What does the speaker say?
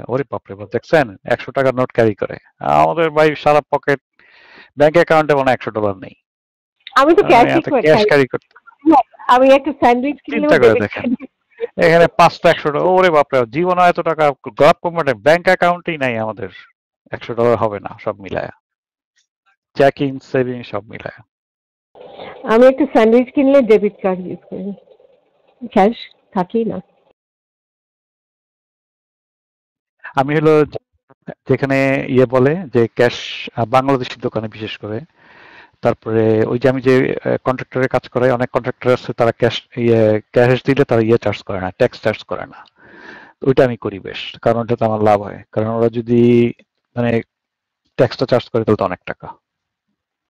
হ্যাঁ, ওরে বাপরে বাপ দেখছেন একশো টাকার নোট ক্যারি করে আমাদের ভাই সারা পকেট ব্যাংক অ্যাকাউন্টে মনে একশো ডলার নেই আমি তো ক্যাশ ক্যারি করতে হ্যাঁ, আমি একটা স্যান্ডউইচ চিন্তা করে দেখেন এখানে পাঁচটা একশো টাকা ওরে বাপরে জীবনে এত টাকা গপ কমাটে ব্যাংক অ্যাকাউন্টেই নাই আমাদের একশো ডলার হবে না সব মিলায়া চেকিং সেভিং সব মিলায়া আমি একটা স্যান্ডউইচ কিনলে ডেবিট কার্ড ইউজ করি ক্যাশ থাকেই না আমি হলো যেখানে ইয়ে বলে যে ক্যাশ বাংলাদেশের দোকানে বিশেষ করে তারপরে ওই যে আমি যে কন্ট্রাক্টরে কাজ করে অনেক কন্ট্রাক্টর আছে তারা ক্যাশ ইয়ে ক্যাশ দিলে তারা ইয়ে চার্জ করে না ট্যাক্স চার্জ করে না ওইটা আমি করি বেশ কারণ ওটাতে আমার লাভ হয় কারণ ওরা যদি মানে ট্যাক্সটা চার্জ করে তাহলে তো অনেক টাকা